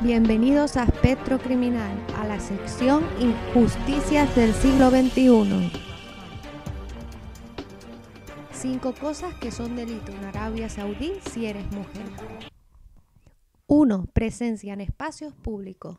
Bienvenidos a Espectro Criminal, a la sección Injusticias del siglo XXI. Cinco cosas que son delito en Arabia Saudí si eres mujer. 1. Presencia en espacios públicos.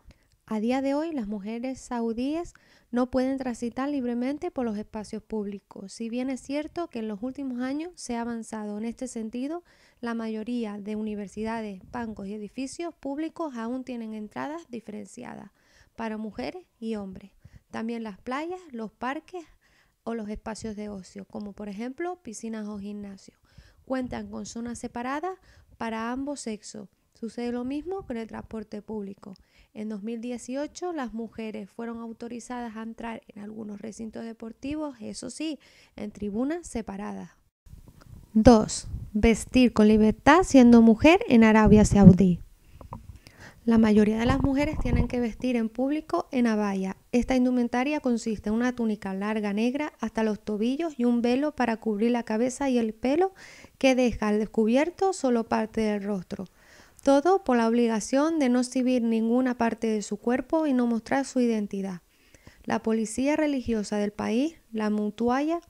A día de hoy, las mujeres saudíes no pueden transitar libremente por los espacios públicos. Si bien es cierto que en los últimos años se ha avanzado en este sentido, la mayoría de universidades, bancos y edificios públicos aún tienen entradas diferenciadas para mujeres y hombres. También las playas, los parques o los espacios de ocio, como por ejemplo piscinas o gimnasios, cuentan con zonas separadas para ambos sexos Sucede lo mismo con el transporte público. En 2018 las mujeres fueron autorizadas a entrar en algunos recintos deportivos, eso sí, en tribunas separadas. 2. Vestir con libertad siendo mujer en Arabia Saudí. La mayoría de las mujeres tienen que vestir en público en abaya. Esta indumentaria consiste en una túnica larga negra hasta los tobillos y un velo para cubrir la cabeza y el pelo que deja al descubierto solo parte del rostro. Todo por la obligación de no exhibir ninguna parte de su cuerpo y no mostrar su identidad. La policía religiosa del país, la Mutuaya,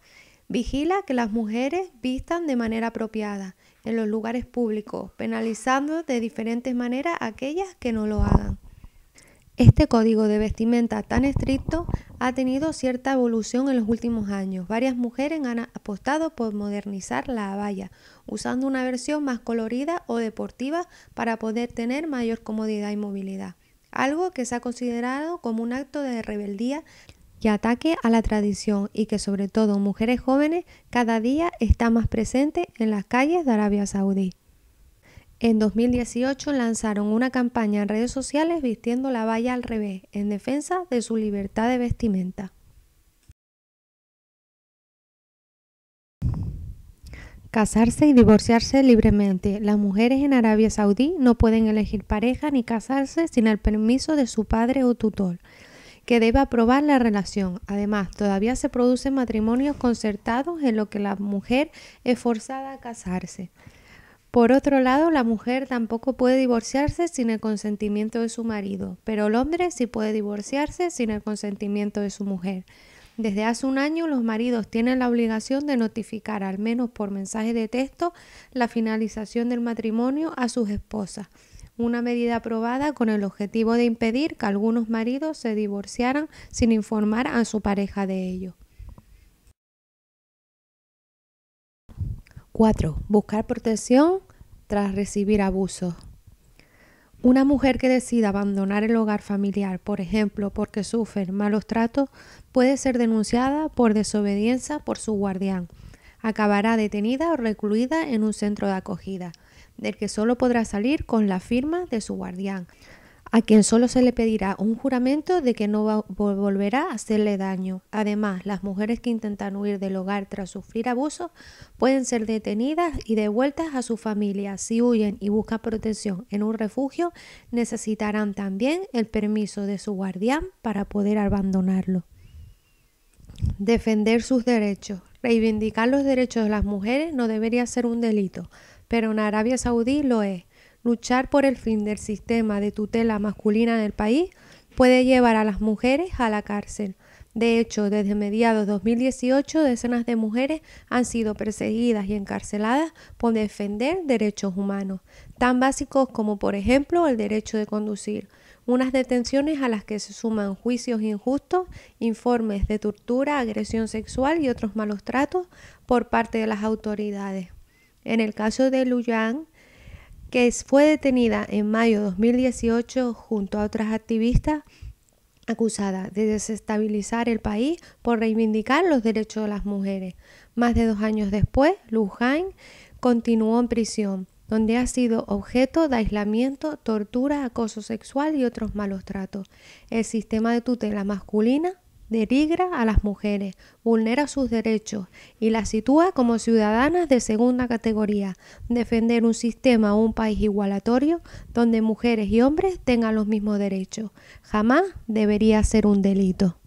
vigila que las mujeres vistan de manera apropiada en los lugares públicos, penalizando de diferentes maneras a aquellas que no lo hagan. Este código de vestimenta tan estricto ha tenido cierta evolución en los últimos años. Varias mujeres han apostado por modernizar la abaya, usando una versión más colorida o deportiva para poder tener mayor comodidad y movilidad. Algo que se ha considerado como un acto de rebeldía y ataque a la tradición y que sobre todo mujeres jóvenes cada día está más presente en las calles de Arabia Saudí. En 2018 lanzaron una campaña en redes sociales vistiendo la valla al revés, en defensa de su libertad de vestimenta. Casarse y divorciarse libremente. Las mujeres en Arabia Saudí no pueden elegir pareja ni casarse sin el permiso de su padre o tutor, que debe aprobar la relación. Además, todavía se producen matrimonios concertados en los que la mujer es forzada a casarse. Por otro lado, la mujer tampoco puede divorciarse sin el consentimiento de su marido, pero el hombre sí puede divorciarse sin el consentimiento de su mujer. Desde hace un año los maridos tienen la obligación de notificar, al menos por mensaje de texto, la finalización del matrimonio a sus esposas, una medida aprobada con el objetivo de impedir que algunos maridos se divorciaran sin informar a su pareja de ello. 4. Buscar protección tras recibir abuso. Una mujer que decida abandonar el hogar familiar, por ejemplo, porque sufre malos tratos, puede ser denunciada por desobediencia por su guardián. Acabará detenida o recluida en un centro de acogida, del que solo podrá salir con la firma de su guardián a quien solo se le pedirá un juramento de que no volverá a hacerle daño. Además, las mujeres que intentan huir del hogar tras sufrir abusos pueden ser detenidas y devueltas a su familia. Si huyen y buscan protección en un refugio, necesitarán también el permiso de su guardián para poder abandonarlo. Defender sus derechos. Reivindicar los derechos de las mujeres no debería ser un delito, pero en Arabia Saudí lo es. Luchar por el fin del sistema de tutela masculina del país puede llevar a las mujeres a la cárcel. De hecho, desde mediados de 2018, decenas de mujeres han sido perseguidas y encarceladas por defender derechos humanos, tan básicos como, por ejemplo, el derecho de conducir, unas detenciones a las que se suman juicios injustos, informes de tortura, agresión sexual y otros malos tratos por parte de las autoridades. En el caso de Luyang que fue detenida en mayo de 2018 junto a otras activistas acusada de desestabilizar el país por reivindicar los derechos de las mujeres. Más de dos años después, Luján continuó en prisión, donde ha sido objeto de aislamiento, tortura, acoso sexual y otros malos tratos. El sistema de tutela masculina Derigra a las mujeres, vulnera sus derechos y las sitúa como ciudadanas de segunda categoría. Defender un sistema o un país igualatorio donde mujeres y hombres tengan los mismos derechos jamás debería ser un delito.